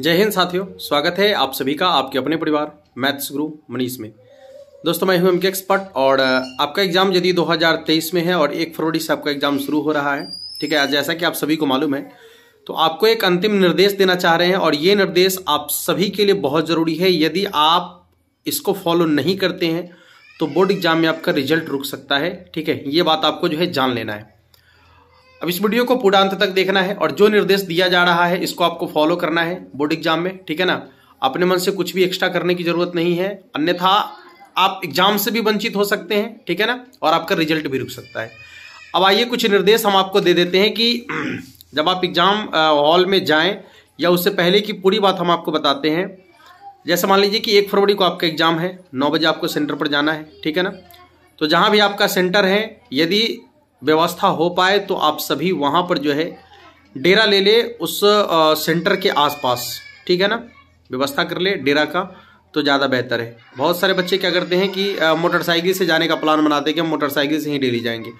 जय हिंद साथियों स्वागत है आप सभी का आपके अपने परिवार मैथ्स गुरु मनीष में दोस्तों मैं हूं एम के एक्सपर्ट और आपका एग्जाम यदि 2023 में है और एक फरवरी से आपका एग्जाम शुरू हो रहा है ठीक है जैसा कि आप सभी को मालूम है तो आपको एक अंतिम निर्देश देना चाह रहे हैं और ये निर्देश आप सभी के लिए बहुत ज़रूरी है यदि आप इसको फॉलो नहीं करते हैं तो बोर्ड एग्जाम में आपका रिजल्ट रुक सकता है ठीक है ये बात आपको जो है जान लेना है अब इस वीडियो को पूरा अंत तक देखना है और जो निर्देश दिया जा रहा है इसको आपको फॉलो करना है बोर्ड एग्जाम में ठीक है ना अपने मन से कुछ भी एक्स्ट्रा करने की जरूरत नहीं है अन्यथा आप एग्जाम से भी वंचित हो सकते हैं ठीक है ना और आपका रिजल्ट भी रुक सकता है अब आइए कुछ निर्देश हम आपको दे देते हैं कि जब आप एग्जाम हॉल में जाएं या उससे पहले की पूरी बात हम आपको बताते हैं जैसे मान लीजिए कि एक फरवरी को आपका एग्ज़ाम है नौ बजे आपको सेंटर पर जाना है ठीक है ना तो जहाँ भी आपका सेंटर है यदि व्यवस्था हो पाए तो आप सभी वहाँ पर जो है डेरा ले ले उस सेंटर के आसपास ठीक है ना व्यवस्था कर ले डेरा का तो ज़्यादा बेहतर है बहुत सारे बच्चे क्या करते हैं कि मोटरसाइकिल से जाने का प्लान बनाते हैं कि हम मोटरसाइकिल से ही डेली जाएंगे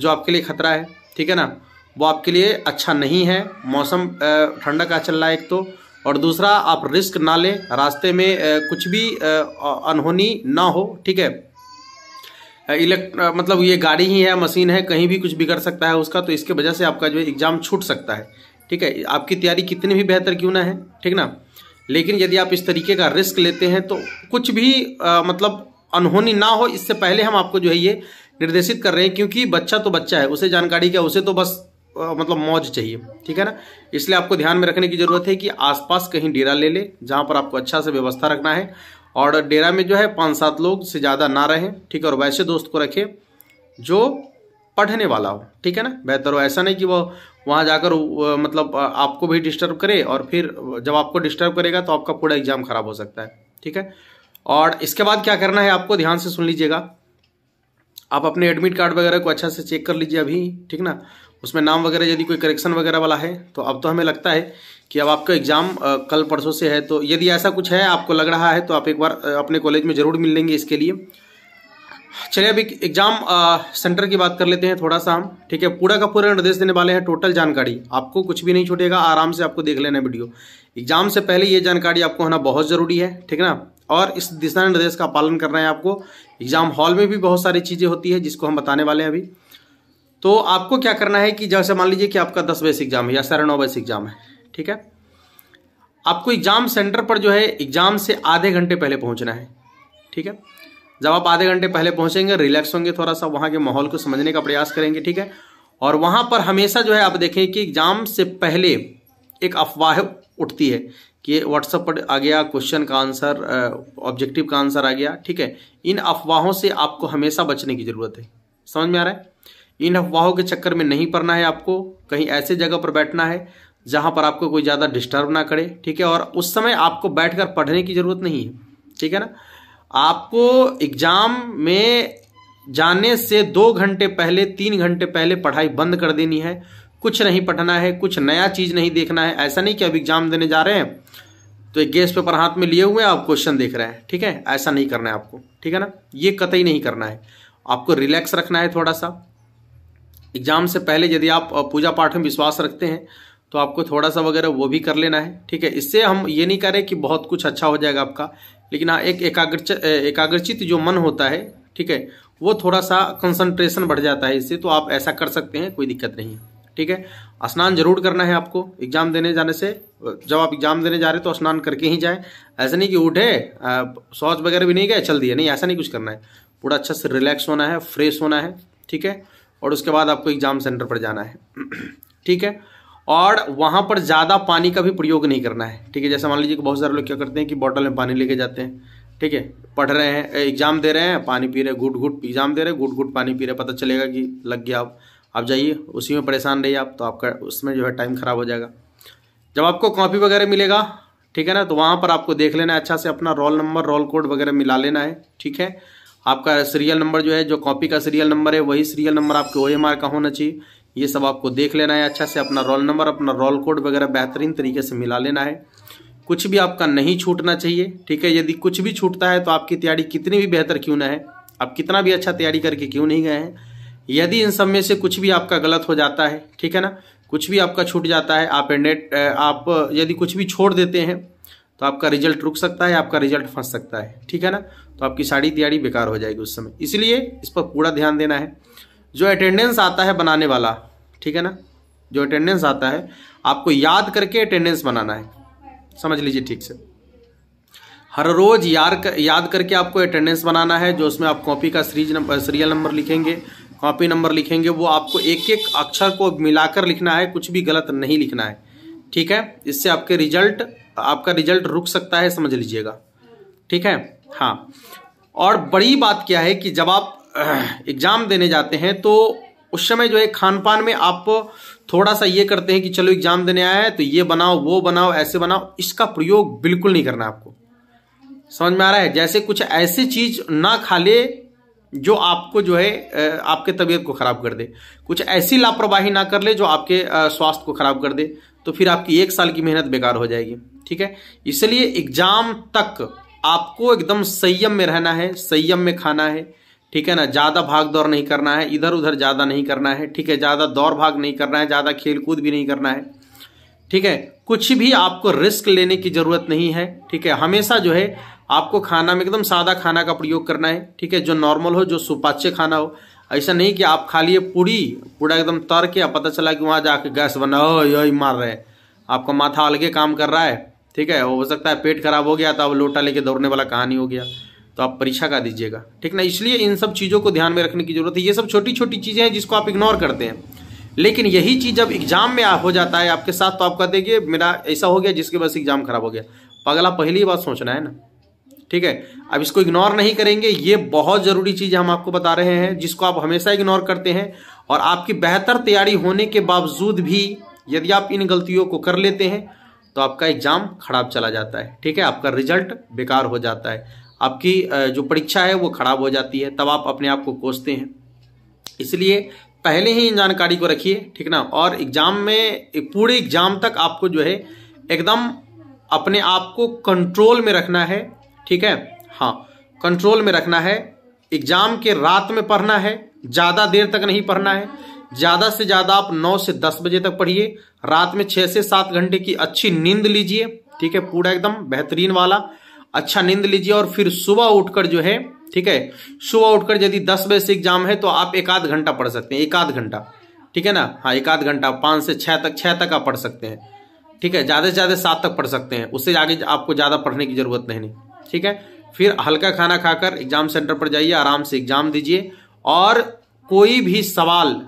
जो आपके लिए खतरा है ठीक है ना वो आपके लिए अच्छा नहीं है मौसम ठंडा का चल रहा है एक तो और दूसरा आप रिस्क ना लें रास्ते में कुछ भी अनहोनी ना हो ठीक है इलेक्ट मतलब ये गाड़ी ही है मशीन है कहीं भी कुछ बिगड़ सकता है उसका तो इसके वजह से आपका जो है एग्ज़ाम छूट सकता है ठीक है आपकी तैयारी कितनी भी बेहतर क्यों ना है ठीक ना लेकिन यदि आप इस तरीके का रिस्क लेते हैं तो कुछ भी आ, मतलब अनहोनी ना हो इससे पहले हम आपको जो है ये निर्देशित कर रहे हैं क्योंकि बच्चा तो बच्चा है उसे जानकारी क्या उसे तो बस आ, मतलब मौज चाहिए ठीक है ना इसलिए आपको ध्यान में रखने की ज़रूरत है कि आसपास कहीं डेरा ले ले जहां पर आपको अच्छा से व्यवस्था रखना है और डेरा में जो है पाँच सात लोग से ज़्यादा ना रहें ठीक है और वैसे दोस्त को रखें जो पढ़ने वाला हो ठीक है ना बेहतर हो ऐसा नहीं कि वो वहाँ जाकर मतलब आपको भी डिस्टर्ब करे और फिर जब आपको डिस्टर्ब करेगा तो आपका पूरा एग्ज़ाम ख़राब हो सकता है ठीक है और इसके बाद क्या करना है आपको ध्यान से सुन लीजिएगा आप अपने एडमिट कार्ड वगैरह को अच्छा से चेक कर लीजिए अभी ठीक ना उसमें नाम वगैरह यदि कोई करेक्शन वगैरह वाला है तो अब तो हमें लगता है कि अब आपका एग्ज़ाम कल परसों से है तो यदि ऐसा कुछ है आपको लग रहा है तो आप एक बार अपने कॉलेज में ज़रूर मिल लेंगे इसके लिए चलिए अब एक एग्ज़ाम सेंटर की बात कर लेते हैं थोड़ा सा हम ठीक है पूरा का पूरा निर्देश देने वाले हैं टोटल जानकारी आपको कुछ भी नहीं छूटेगा आराम से आपको देख लेना वीडियो एग्ज़ाम से पहले ये जानकारी आपको होना बहुत ज़रूरी है ठीक ना और इस दिशा निर्देश का पालन करना है आपको एग्ज़ाम हॉल में भी बहुत सारी चीज़ें होती है जिसको हम बताने वाले हैं अभी तो आपको क्या करना है कि जैसे मान लीजिए कि आपका दस बजे से एग्ज़ाम है या साढ़े नौ बजे से एग्ज़ाम है ठीक है आपको एग्ज़ाम सेंटर पर जो है एग्ज़ाम से आधे घंटे पहले पहुंचना है ठीक है जब आप आधे घंटे पहले पहुंचेंगे रिलैक्स होंगे थोड़ा सा वहां के माहौल को समझने का प्रयास करेंगे ठीक है और वहां पर हमेशा जो है आप देखें कि एग्ज़ाम से पहले एक अफवाह उठती है कि व्हाट्सएप पर आ गया क्वेश्चन का आंसर ऑब्जेक्टिव का आंसर आ गया ठीक है इन अफवाहों से आपको हमेशा बचने की ज़रूरत है समझ में आ रहा है इन अफवाहों के चक्कर में नहीं पड़ना है आपको कहीं ऐसे जगह पर बैठना है जहाँ पर आपको कोई ज़्यादा डिस्टर्ब ना करे ठीक है और उस समय आपको बैठकर पढ़ने की ज़रूरत नहीं है ठीक है ना आपको एग्ज़ाम में जाने से दो घंटे पहले तीन घंटे पहले पढ़ाई बंद कर देनी है कुछ नहीं पढ़ना है कुछ नया चीज़ नहीं देखना है ऐसा नहीं कि अब एग्ज़ाम देने जा रहे हैं तो एक गेस्ट पेपर हाथ में लिए हुए आप क्वेश्चन देख रहे हैं ठीक है ऐसा नहीं करना है आपको ठीक है ना ये कतई नहीं करना है आपको रिलैक्स रखना है थोड़ा सा एग्ज़ाम से पहले यदि आप पूजा पाठ में विश्वास रखते हैं तो आपको थोड़ा सा वगैरह वो भी कर लेना है ठीक है इससे हम ये नहीं करें कि बहुत कुछ अच्छा हो जाएगा आपका लेकिन हाँ एक एकाग्र एकाग्रचित जो मन होता है ठीक है वो थोड़ा सा कंसंट्रेशन बढ़ जाता है इससे तो आप ऐसा कर सकते हैं कोई दिक्कत नहीं है ठीक है स्नान जरूर करना है आपको एग्जाम देने जाने से जब आप एग्जाम देने जा रहे तो स्नान करके ही जाए ऐसा नहीं कि उठे शौच वगैरह भी नहीं गए चल दिए नहीं ऐसा नहीं कुछ करना है पूरा अच्छा से रिलैक्स होना है फ्रेश होना है ठीक है और उसके बाद आपको एग्जाम सेंटर पर जाना है ठीक है और वहाँ पर ज़्यादा पानी का भी प्रयोग नहीं करना है ठीक है जैसे मान लीजिए कि बहुत सारे लोग क्या करते हैं कि बॉटल में पानी लेके जाते हैं ठीक है पढ़ रहे हैं एग्ज़ाम दे रहे हैं पानी पी रहे घुट घुट एग्ज़ाम दे रहे घुट घुट पानी पी रहे पता चलेगा कि लग गया आप आप जाइए उसी में परेशान रहिए आप तो आपका उसमें जो है टाइम ख़राब हो जाएगा जब आपको कॉपी वगैरह मिलेगा ठीक है ना तो वहाँ पर आपको देख लेना है अच्छा से अपना रोल नंबर रोल कोड वगैरह मिला लेना है ठीक है आपका सीरियल नंबर जो है जो कॉपी का सीरियल नंबर है वही सीरियल नंबर आपके ओ का होना चाहिए ये सब आपको देख लेना है अच्छा से अपना रोल नंबर अपना रोल कोड वगैरह बेहतरीन तरीके से मिला लेना है कुछ भी आपका नहीं छूटना चाहिए ठीक है यदि कुछ भी छूटता है तो आपकी तैयारी कितनी भी बेहतर क्यों ना है आप कितना भी अच्छा तैयारी करके क्यों नहीं गए हैं यदि इन सब में से कुछ भी आपका गलत हो जाता है ठीक है ना कुछ भी आपका छूट जाता है आप नेट आप यदि कुछ भी छोड़ देते हैं तो आपका रिजल्ट रुक सकता है आपका रिजल्ट फंस सकता है ठीक है ना तो आपकी सारी तैयारी बेकार हो जाएगी उस समय इसलिए इस पर पूरा ध्यान देना है जो अटेंडेंस आता है बनाने वाला ठीक है ना जो अटेंडेंस आता है आपको याद करके अटेंडेंस बनाना है समझ लीजिए ठीक से हर रोज यार कर, याद करके आपको अटेंडेंस बनाना है जो उसमें आप कॉपी का सीरीज नंबर सीरियल नंबर लिखेंगे कॉपी नंबर लिखेंगे वो आपको एक एक अक्षर को मिलाकर लिखना है कुछ भी गलत नहीं लिखना है ठीक है इससे आपके रिजल्ट आपका रिजल्ट रुक सकता है समझ लीजिएगा ठीक है हाँ और बड़ी बात क्या है कि जब आप एग्ज़ाम देने जाते हैं तो उस समय जो है खान पान में आप थोड़ा सा ये करते हैं कि चलो एग्ज़ाम देने आया है तो ये बनाओ वो बनाओ ऐसे बनाओ इसका प्रयोग बिल्कुल नहीं करना आपको समझ में आ रहा है जैसे कुछ ऐसी चीज़ ना खा ले जो आपको जो है आपके तबीयत को ख़राब कर दे कुछ ऐसी लापरवाही ना कर ले जो आपके स्वास्थ्य को ख़राब कर दे तो फिर आपकी एक साल की मेहनत बेकार हो जाएगी ठीक है इसलिए एग्ज़ाम तक आपको एकदम संयम में रहना है संयम में खाना है ठीक है ना ज़्यादा भाग दौड़ नहीं करना है इधर उधर ज़्यादा नहीं करना है ठीक है ज़्यादा दौड़ भाग नहीं करना है ज़्यादा खेल कूद भी नहीं करना है ठीक है कुछ भी आपको रिस्क लेने की ज़रूरत नहीं है ठीक है हमेशा जो है आपको खाना में एकदम सादा खाना का प्रयोग करना है ठीक है जो नॉर्मल हो जो सुपाच्य खाना हो ऐसा नहीं कि आप खा लिए पूरी पूरा एकदम तर के पता चला कि वहाँ जाके गैस बना हो यही मार रहे आपका माथा अलगे काम कर रहा है ठीक है हो सकता है पेट खराब हो गया तो अब लोटा लेके दौड़ने वाला कहानी हो गया तो आप परीक्षा का दीजिएगा ठीक ना इसलिए इन सब चीज़ों को ध्यान में रखने की जरूरत है ये सब छोटी छोटी चीज़ें हैं जिसको आप इग्नोर करते हैं लेकिन यही चीज़ जब एग्जाम में हो जाता है आपके साथ तो आप कहते हैं मेरा ऐसा हो गया जिसके बस एग्जाम खराब हो गया पगला पहली बार सोचना है ना ठीक है अब इसको इग्नोर नहीं करेंगे ये बहुत ज़रूरी चीज़ हम आपको बता रहे हैं जिसको आप हमेशा इग्नोर करते हैं और आपकी बेहतर तैयारी होने के बावजूद भी यदि आप इन गलतियों को कर लेते हैं तो आपका एग्ज़ाम खराब चला जाता है ठीक है आपका रिजल्ट बेकार हो जाता है आपकी जो परीक्षा है वो खराब हो जाती है तब आप अपने आप को कोसते हैं इसलिए पहले ही इन जानकारी को रखिए ठीक ना और एग्ज़ाम में पूरे एग्ज़ाम तक आपको जो है एकदम अपने आप को कंट्रोल में रखना है ठीक है हाँ कंट्रोल में रखना है एग्ज़ाम के रात में पढ़ना है ज़्यादा देर तक नहीं पढ़ना है ज़्यादा से ज़्यादा आप 9 से 10 बजे तक पढ़िए रात में 6 से 7 घंटे की अच्छी नींद लीजिए ठीक है पूरा एकदम बेहतरीन वाला अच्छा नींद लीजिए और फिर सुबह उठकर जो है ठीक है सुबह उठकर यदि दस बजे से एग्जाम है तो आप एक आध घंटा पढ़ सकते हैं एक आध घंटा ठीक है ना हाँ एक आध घंटा पाँच से छः तक छः तक आप पढ़ सकते हैं ठीक है ज़्यादा से ज़्यादा सात तक पढ़ सकते हैं उससे आगे आपको ज़्यादा पढ़ने की ज़रूरत नहीं ठीक है फिर हल्का खाना खाकर एग्ज़ाम सेंटर पर जाइए आराम से एग्ज़ाम दीजिए और कोई भी सवाल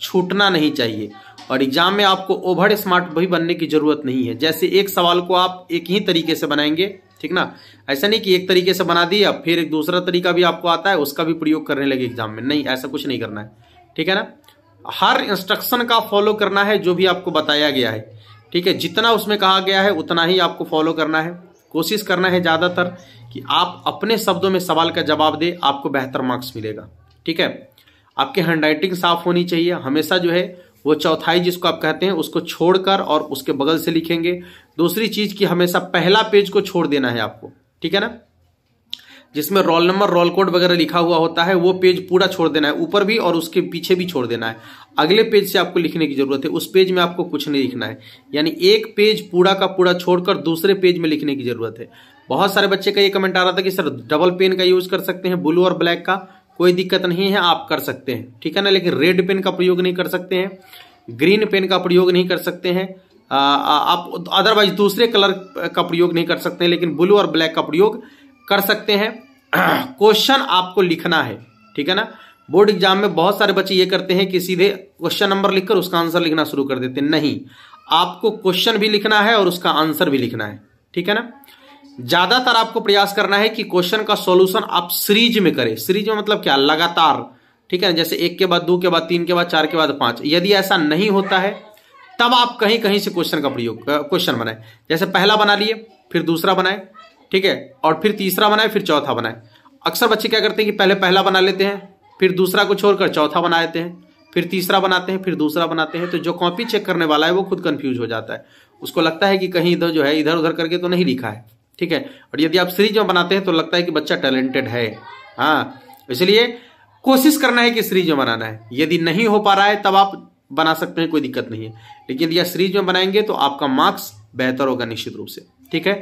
छूटना नहीं चाहिए और एग्ज़ाम में आपको ओवर स्मार्ट भी बनने की ज़रूरत नहीं है जैसे एक सवाल को आप एक ही तरीके से बनाएंगे ठीक ना ऐसा नहीं कि एक तरीके से बना दिया फिर एक दूसरा तरीका भी आपको आता है उसका भी प्रयोग करने लगे एग्जाम में नहीं ऐसा कुछ नहीं करना है ठीक है ना हर इंस्ट्रक्शन का फॉलो करना है जो भी आपको बताया गया है ठीक है जितना उसमें कहा गया है उतना ही आपको फॉलो करना है कोशिश करना है ज़्यादातर कि आप अपने शब्दों में सवाल का जवाब दे आपको बेहतर मार्क्स मिलेगा ठीक है आपके हैंड राइटिंग साफ होनी चाहिए हमेशा जो है वो चौथाई जिसको आप कहते हैं उसको छोड़कर और उसके बगल से लिखेंगे दूसरी चीज की हमेशा पहला पेज को छोड़ देना है आपको ठीक है ना जिसमें रोल नंबर रोल कोड वगैरह लिखा हुआ होता है वो पेज पूरा छोड़ देना है ऊपर भी और उसके पीछे भी छोड़ देना है अगले पेज से आपको लिखने की जरूरत है उस पेज में आपको कुछ नहीं लिखना है यानी एक पेज पूरा का पूरा छोड़कर दूसरे पेज में लिखने की जरूरत है बहुत सारे बच्चे का ये कमेंट आ रहा था कि सर डबल पेन का यूज कर सकते हैं ब्लू और ब्लैक का कोई दिक्कत नहीं है आप कर सकते हैं ठीक है ना लेकिन रेड पेन का प्रयोग नहीं कर सकते हैं ग्रीन पेन का प्रयोग नहीं कर सकते हैं आप अदरवाइज दूसरे कलर का प्रयोग नहीं कर सकते लेकिन ब्लू और ब्लैक का प्रयोग कर सकते हैं क्वेश्चन आपको लिखना है ठीक है ना बोर्ड एग्जाम में बहुत सारे बच्चे ये करते हैं कि सीधे क्वेश्चन नंबर लिखकर उसका आंसर लिखना शुरू कर देते हैं नहीं आपको क्वेश्चन भी लिखना है और उसका आंसर भी लिखना है ठीक है ना ज्यादातर आपको प्रयास करना है कि क्वेश्चन का सॉल्यूशन आप सीरीज में करें सीरीज में मतलब क्या लगातार ठीक है ना जैसे एक के बाद दो के बाद तीन के बाद चार के बाद पांच यदि ऐसा नहीं होता है तब आप कहीं कहीं से क्वेश्चन का प्रयोग क्वेश्चन बनाए जैसे पहला बना लिए फिर दूसरा बनाए ठीक है और फिर तीसरा बनाए फिर चौथा बनाए अक्सर बच्चे क्या करते हैं कि पहले पहला बना लेते हैं फिर दूसरा को छोड़कर चौथा बना लेते हैं फिर तीसरा बनाते हैं फिर दूसरा बनाते हैं तो जो कॉपी चेक करने वाला है वो खुद कंफ्यूज हो जाता है उसको लगता है कि कहीं इधर जो है इधर उधर करके तो नहीं लिखा है ठीक है और यदि आप सीरीज में बनाते हैं तो लगता है कि बच्चा टैलेंटेड है हाँ इसलिए कोशिश करना है कि सीरीज में बनाना है यदि नहीं हो पा रहा है तब आप बना सकते हैं कोई दिक्कत नहीं है लेकिन यदि आप सीरीज में बनाएंगे तो आपका मार्क्स बेहतर होगा निश्चित रूप से ठीक है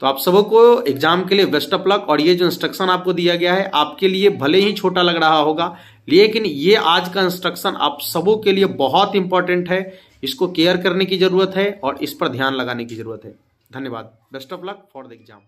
तो आप सबको को एग्जाम के लिए बेस्ट ऑफ लक और ये जो इंस्ट्रक्शन आपको दिया गया है आपके लिए भले ही छोटा लग रहा होगा लेकिन ये आज का इंस्ट्रक्शन आप सबों के लिए बहुत इंपॉर्टेंट है इसको केयर करने की जरूरत है और इस पर ध्यान लगाने की जरूरत है धन्यवाद best of luck for the exam